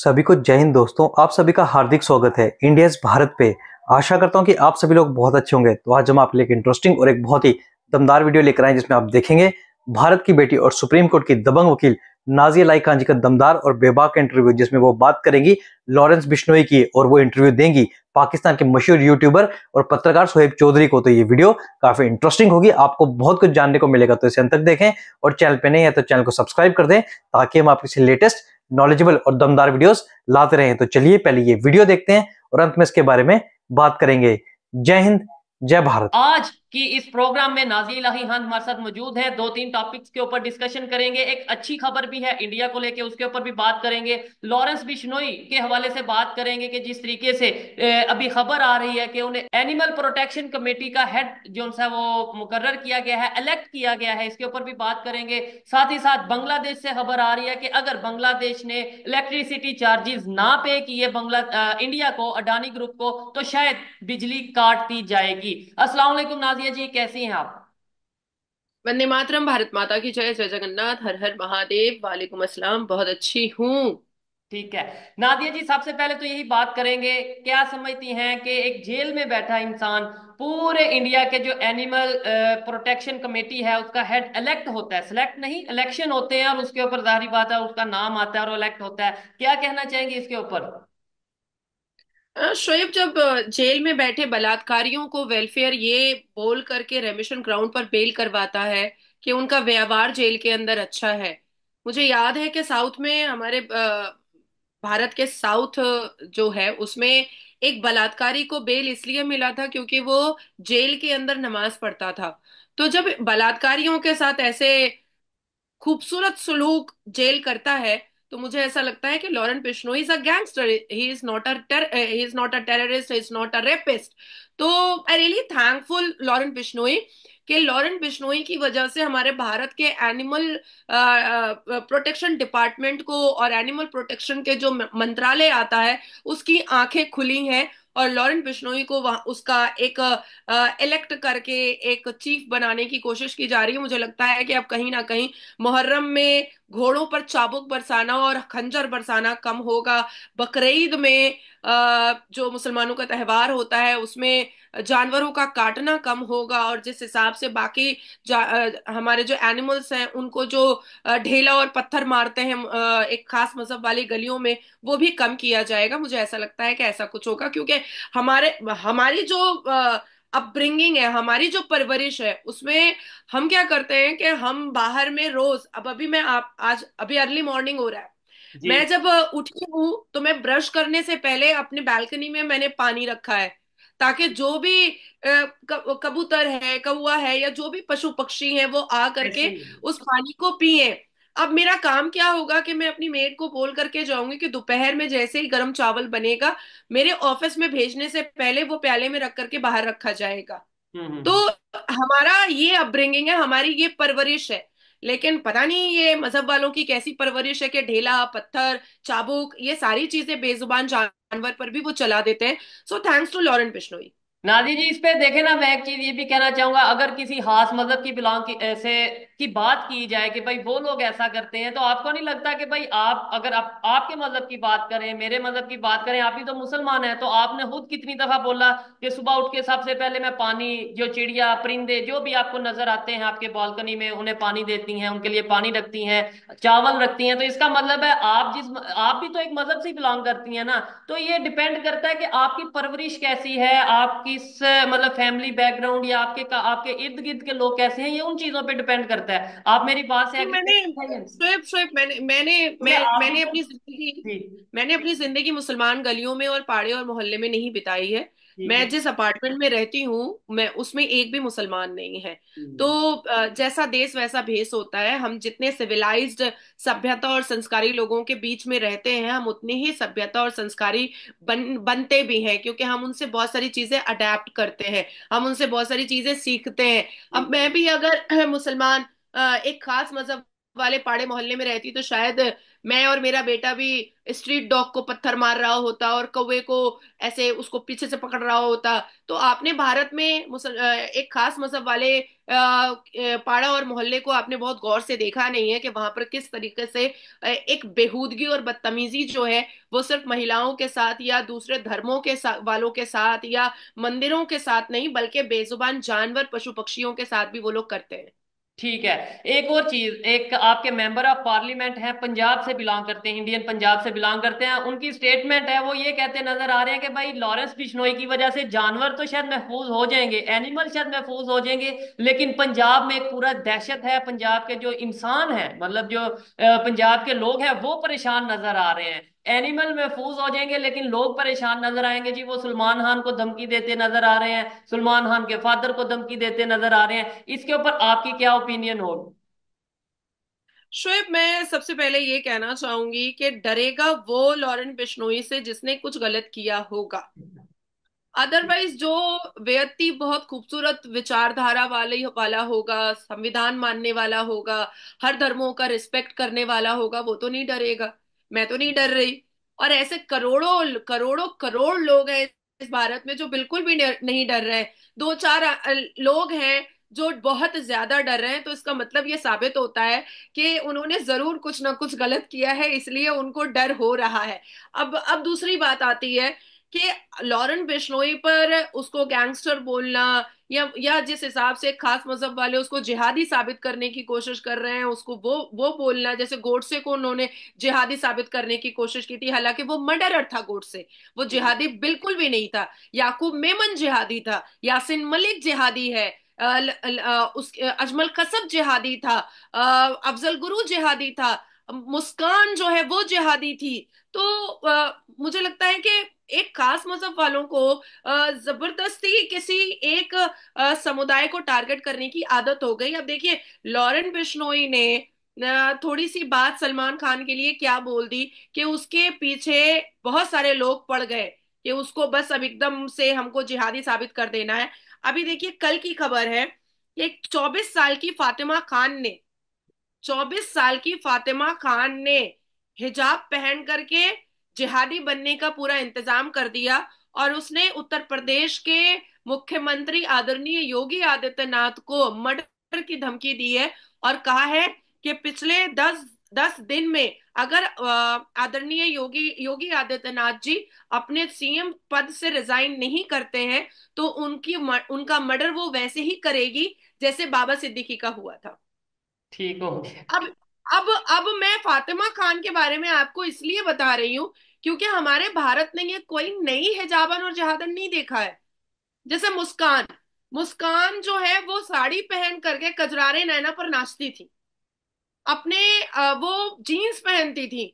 सभी को जय हिंद दोस्तों आप सभी का हार्दिक स्वागत है इंडिया भारत पे आशा करता हूँ कि आप सभी लोग बहुत अच्छे होंगे तो आज हम आपके लिए एक इंटरेस्टिंग और एक बहुत ही दमदार वीडियो लेकर आए जिसमें आप देखेंगे भारत की बेटी और सुप्रीम कोर्ट की दबंग वकील नाजिया लाई खान जी का दमदार और बेबाक इंटरव्यू जिसमें वो बात करेंगी लॉरेंस बिश्नोई की और वो इंटरव्यू देंगी पाकिस्तान के मशहूर यूट्यूबर और पत्रकार सोहेब चौधरी को तो ये वीडियो काफी इंटरेस्टिंग होगी आपको बहुत कुछ जानने को मिलेगा तो इसे अंत तक देखें और चैनल पे नहीं है तो चैनल को सब्सक्राइब कर दें ताकि हम आपके लेटेस्ट नॉलेजेबल और दमदार वीडियोस लाते रहें तो चलिए पहले ये वीडियो देखते हैं और अंत में इसके बारे में बात करेंगे जय हिंद जय भारत आज कि इस प्रोग्राम में नाजी लाही खान हमारे साथ मौजूद हैं दो तीन टॉपिक्स के ऊपर डिस्कशन करेंगे एक अच्छी खबर भी है इंडिया को लेके उसके ऊपर भी बात करेंगे लॉरेंस बिश्नोई के हवाले से बात करेंगे कि जिस तरीके से अभी खबर आ रही है कि उन्हें एनिमल प्रोटेक्शन कमेटी का हेड जो है वो मुकर किया गया है इलेक्ट किया गया है इसके ऊपर भी बात करेंगे साथ ही साथ बांग्लादेश से खबर आ रही है कि अगर बांग्लादेश ने इलेक्ट्रिसिटी चार्जेस ना पे किए बंग्ला इंडिया को अडानी ग्रुप को तो शायद बिजली काट दी जाएगी असला नाजी सानिया जी कैसी हैं आप वंदे मातरम भारत माता की जय जय जगन्नाथ हर हर महादेव वालेकुम अस्सलाम बहुत अच्छी हूँ ठीक है नादिया जी सबसे पहले तो यही बात करेंगे क्या समझती हैं कि एक जेल में बैठा इंसान पूरे इंडिया के जो एनिमल प्रोटेक्शन कमेटी है उसका हेड इलेक्ट होता है सिलेक्ट नहीं इलेक्शन होते हैं और उसके ऊपर जाहिर बात है उसका नाम आता है और इलेक्ट होता है क्या कहना चाहेंगे इसके ऊपर हाँ, शोएब जब जेल में बैठे बलात्कारियों को वेलफेयर ये बोल करके रेमिशन ग्राउंड पर बेल करवाता है कि उनका व्यवहार जेल के अंदर अच्छा है मुझे याद है कि साउथ में हमारे भारत के साउथ जो है उसमें एक बलात्कारी को बेल इसलिए मिला था क्योंकि वो जेल के अंदर नमाज पढ़ता था तो जब बलात्कारियों के साथ ऐसे खूबसूरत सलूक जेल करता है तो मुझे ऐसा लगता है कि Lawrence Bishnoi is a gangster he is not a he is not a terrorist is not a rapist तो I really thankful Lawrence Bishnoi कि लॉरेंट बिश्नोई की वजह से हमारे भारत के एनिमल प्रोटेक्शन डिपार्टमेंट को और एनिमल प्रोटेक्शन के जो मंत्रालय आता है उसकी आंखें खुली हैं और लॉरेंट बिश्नोई को वहां उसका एक इलेक्ट करके एक चीफ बनाने की कोशिश की जा रही है मुझे लगता है कि अब कहीं ना कहीं मुहर्रम में घोड़ों पर चाबुक बरसाना और खंजर बरसाना कम होगा बकरीद में जो मुसलमानों का त्यौहार होता है उसमें जानवरों का काटना कम होगा और जिस हिसाब से बाकी हमारे जो एनिमल्स हैं उनको जो ढेला और पत्थर मारते हैं एक खास मजहब वाली गलियों में वो भी कम किया जाएगा मुझे ऐसा लगता है कि ऐसा कुछ होगा क्योंकि हमारे हमारी जो अपब्रिंगिंग है हमारी जो परवरिश है उसमें हम क्या करते हैं कि हम बाहर में रोज अब अभी मैं आप आज अभी अर्ली मॉर्निंग हो रहा है मैं जब उठी हूं तो मैं ब्रश करने से पहले अपने बालकनी में मैंने पानी रखा है ताकि जो भी कबूतर है कौआ है या जो भी पशु पक्षी है वो आ करके उस पानी को पिए अब मेरा काम क्या होगा कि मैं अपनी मेड को बोल करके जाऊंगी कि दोपहर में जैसे ही गर्म चावल बनेगा मेरे ऑफिस में भेजने से पहले वो प्याले में रख करके बाहर रखा जाएगा हम्म, हम्म, तो हम्म। हमारा ये अपब्रिंगिंग है हमारी ये परवरिश है लेकिन पता नहीं ये मजहब वालों की कैसी परवरिश है कि ढेला पत्थर चाबुक ये सारी चीजें बेजुबान जानवर पर भी वो चला देते हैं so thanks to Lawrence Bishnoi नादी जी इस पे देखे ना मैं एक चीज ये भी कहना चाहूंगा अगर किसी खास मजहब की बिलोंग से की बात की जाए कि भाई वो लोग ऐसा करते हैं तो आपको नहीं लगता कि भाई आप अगर आप आपके मजहब की बात करें मेरे मजहब की बात करें आप ही तो मुसलमान हैं तो आपने खुद कितनी दफा बोला कि सुबह उठ के सबसे पहले मैं पानी जो चिड़िया परिंदे जो भी आपको नजर आते हैं आपके बालकनी में उन्हें पानी देती हैं उनके लिए पानी रखती हैं चावल रखती हैं तो इसका मतलब है आप जिस आप भी तो एक मजहब से बिलोंग करती है ना तो ये डिपेंड करता है कि आपकी परवरिश कैसी है आप किस मतलब फैमिली बैकग्राउंड या आपके आपके इर्द गिर्द के लोग कैसे हैं ये उन चीजों पर डिपेंड करता करता है आप मेरी बात से तो मैंने तो अपनी तो- जिंदगी मैंने अपनी जिंदगी मुसलमान गलियों में और पहाड़े और मोहल्ले में नहीं बिताई है मैं जिस अपार्टमेंट में रहती हूँ मैं उसमें एक भी मुसलमान नहीं है हम्म। तो जैसा देश वैसा भेस होता है हम जितने सिविलाइज्ड सभ्यता और संस्कारी लोगों के बीच में रहते हैं हम उतने ही सभ्यता और संस्कारी बन बनते भी हैं क्योंकि हम उनसे बहुत सारी चीजें अडेप्ट करते हैं हम उनसे बहुत सारी चीजें सीखते हैं अब मैं भी अगर मुसलमान एक खास मजहब वाले पाड़े मोहल्ले में रहती तो शायद मैं और मेरा बेटा भी स्ट्रीट डॉग को पत्थर मार रहा होता और कौवे को ऐसे उसको पीछे से पकड़ रहा होता तो आपने भारत में एक खास मजहब वाले पाड़ा और मोहल्ले को आपने बहुत गौर से देखा नहीं है कि वहां पर किस तरीके से एक बेहूदगी और बदतमीजी जो है वो सिर्फ महिलाओं के साथ या दूसरे धर्मों के वालों के साथ या मंदिरों के साथ नहीं बल्कि बेजुबान जानवर पशु पक्षियों के साथ भी वो लोग करते हैं ठीक है एक और चीज एक आपके मेंबर ऑफ पार्लियामेंट हैं पंजाब से बिलोंग करते हैं इंडियन पंजाब से बिलोंग करते हैं उनकी स्टेटमेंट है वो ये कहते नजर आ रहे हैं कि भाई लॉरेंस बिश्नोई की वजह से जानवर तो शायद महफूज हो जाएंगे एनिमल शायद महफूज हो जाएंगे लेकिन पंजाब में एक पूरा दहशत है पंजाब के जो इंसान है मतलब जो पंजाब के लोग हैं वो परेशान नजर आ रहे हैं एनिमल महफूज हो जाएंगे लेकिन लोग परेशान नजर आएंगे जी वो सलमान खान को धमकी देते नजर आ रहे हैं सलमान खान के फादर को धमकी देते नजर आ रहे हैं इसके ऊपर आपकी क्या ओपिनियन हो शुएब मैं सबसे पहले ये कहना चाहूंगी कि डरेगा वो लॉरेन बिश्नोई से जिसने कुछ गलत किया होगा अदरवाइज जो व्यक्ति बहुत खूबसूरत विचारधारा वाले वाला होगा संविधान मानने वाला होगा हर धर्मों का रिस्पेक्ट करने वाला होगा वो तो नहीं डरेगा मैं तो नहीं डर रही और ऐसे करोड़ों करोड़ों करोड़ लोग हैं इस भारत में जो बिल्कुल भी नहीं डर रहे दो चार लोग हैं जो बहुत ज्यादा डर रहे हैं तो इसका मतलब ये साबित होता है कि उन्होंने जरूर कुछ ना कुछ गलत किया है इसलिए उनको डर हो रहा है अब अब दूसरी बात आती है कि लॉरेन बिश्नोई पर उसको गैंगस्टर बोलना या या जिस हिसाब से खास मजहब वाले उसको जिहादी साबित करने की कोशिश कर रहे हैं उसको वो वो बोलना जैसे गोडसे को उन्होंने जिहादी साबित करने की कोशिश की थी हालांकि वो मर्डरर था गोडसे वो जिहादी बिल्कुल भी नहीं था याकूब मेमन जिहादी था यासिन मलिक जिहादी है आ, ल, ल, आ, उस अजमल कसब जिहादी था अफजल गुरु जिहादी था मुस्कान जो है वो जिहादी थी तो आ, मुझे लगता है कि एक खास मजहब वालों को जबरदस्ती किसी एक समुदाय को टारगेट करने की आदत हो गई अब देखिए लॉरेन बिश्नोई ने थोड़ी सी बात सलमान खान के लिए क्या बोल दी कि उसके पीछे बहुत सारे लोग पड़ गए कि उसको बस अब एकदम से हमको जिहादी साबित कर देना है अभी देखिए कल की खबर है एक 24 साल की फातिमा खान ने 24 साल की फातिमा खान ने हिजाब पहन करके जिहादी बनने का पूरा इंतजाम कर दिया और उसने उत्तर प्रदेश के मुख्यमंत्री आदरणीय योगी आदित्यनाथ को मर्डर की धमकी दी है और कहा है कि पिछले दस दस दिन में अगर आदरणीय योगी योगी आदित्यनाथ जी अपने सीएम पद से रिजाइन नहीं करते हैं तो उनकी उनका मर्डर वो वैसे ही करेगी जैसे बाबा सिद्दीकी का हुआ था ठीक हो गया अब अब अब मैं फातिमा खान के बारे में आपको इसलिए बता रही हूँ क्योंकि हमारे भारत ने ये कोई नई हिजाबन और जहादन नहीं देखा है जैसे मुस्कान मुस्कान जो है वो साड़ी पहन करके कजरारे नैना पर नाचती थी अपने वो जीन्स पहनती थी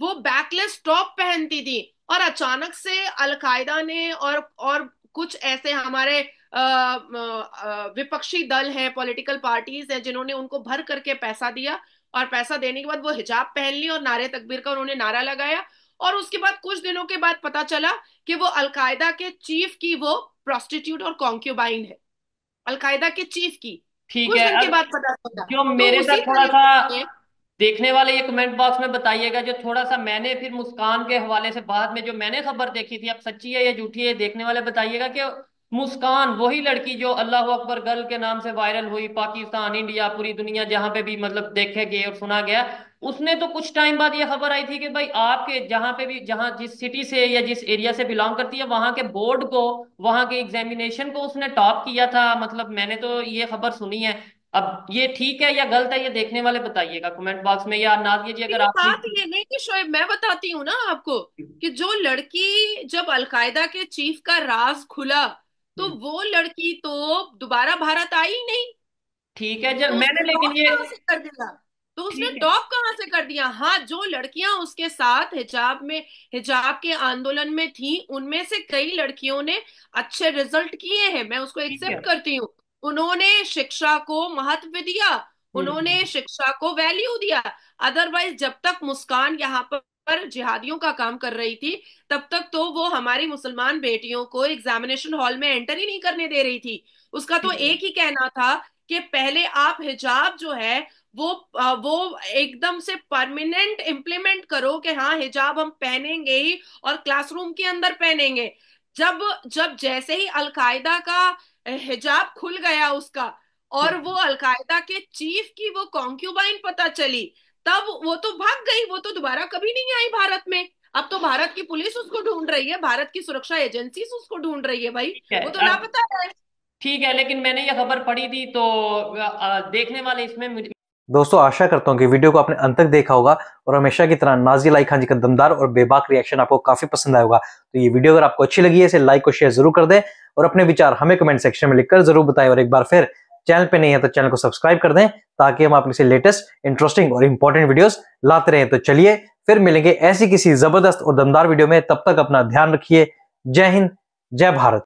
वो बैकलेस टॉप पहनती थी और अचानक से अलकायदा ने और और कुछ ऐसे हमारे विपक्षी दल हैं पॉलिटिकल पार्टीज हैं जिन्होंने उनको भर करके पैसा दिया और पैसा देने के बाद वो हिजाब पहन ली और नारे तकबीर का उन्होंने नारा लगाया और उसके बाद कुछ दिनों के बाद पता चला कि वो अलकायदा के चीफ की वो प्रोस्टिट्यूट और कॉन्क्यूबाइन है अलकायदा के चीफ की ठीक है के बाद पता चला जो तो मेरे तो साथ थोड़ा सा देखने वाले ये कमेंट बॉक्स में बताइएगा जो थोड़ा सा मैंने फिर मुस्कान के हवाले से बाद में जो मैंने खबर देखी थी अब सच्ची है या झूठी है देखने वाले बताइएगा कि मुस्कान वही लड़की जो अल्लाह अकबर गर्ल के नाम से वायरल हुई पाकिस्तान इंडिया पूरी दुनिया जहां पे भी मतलब देखे गए और सुना गया उसने तो कुछ टाइम बाद ये खबर आई थी कि भाई आपके जहां पे भी जहां जिस सिटी से या जिस एरिया से बिलोंग करती है वहां के बोर्ड को वहां के एग्जामिनेशन को उसने टॉप किया था मतलब मैंने तो ये खबर सुनी है अब ये ठीक है या गलत है ये देखने वाले बताइएगा कमेंट बॉक्स में या नाजिए जी अगर आप बात ये नहीं कि शोएब मैं बताती हूँ ना आपको कि जो लड़की जब अलकायदा के चीफ का राज खुला तो हम्म। वो लड़की तो दोबारा भारत आई ही नहीं ठीक है जब तो मैंने लेकिन ये कर दिया तो उसने टॉप कहाँ से कर दिया हाँ जो लड़कियां उसके साथ हिजाब में हिजाब के आंदोलन में थी उनमें से कई लड़कियों ने अच्छे रिजल्ट किए हैं मैं उसको एक्सेप्ट करती हूँ उन्होंने शिक्षा को महत्व दिया हम्म, उन्होंने हम्म। शिक्षा को वैल्यू दिया अदरवाइज जब तक मुस्कान यहाँ पर पर जिहादियों का काम कर रही थी तब तक तो वो हमारी मुसलमान बेटियों को एग्जामिनेशन हॉल में एंटर ही नहीं करने दे रही थी उसका तो एक ही कहना था कि पहले आप हिजाब जो है वो वो एकदम से परमानेंट इम्प्लीमेंट करो कि हाँ हिजाब हम पहनेंगे ही और क्लासरूम के अंदर पहनेंगे जब जब जैसे ही अलकायदा का हिजाब खुल गया उसका और वो अलकायदा के चीफ की वो कॉन्क्यूबाइन पता चली तब वो तो भाग गई वो तो दोबारा कभी नहीं आई भारत में अब तो भारत की पुलिस उसको ढूंढ रही है भारत की सुरक्षा एजेंसी उसको ढूंढ रही है भाई वो तो लापता है ठीक है लेकिन मैंने ये खबर पढ़ी थी तो देखने वाले इसमें दोस्तों आशा करता हूँ कि वीडियो को आपने अंत तक देखा होगा और हमेशा की तरह नाजी लाई खान हाँ जी का दमदार और बेबाक रिएक्शन आपको काफी पसंद आएगा तो ये वीडियो अगर आपको अच्छी लगी है इसे लाइक और शेयर जरूर कर दें और अपने विचार हमें कमेंट सेक्शन में लिखकर जरूर बताएं और एक बार फिर चैनल पे नहीं है तो चैनल को सब्सक्राइब कर दें ताकि हम आपके लिए लेटेस्ट इंटरेस्टिंग और इंपॉर्टेंट वीडियोस लाते रहें तो चलिए फिर मिलेंगे ऐसी किसी जबरदस्त और दमदार वीडियो में तब तक अपना ध्यान रखिए जय हिंद जय भारत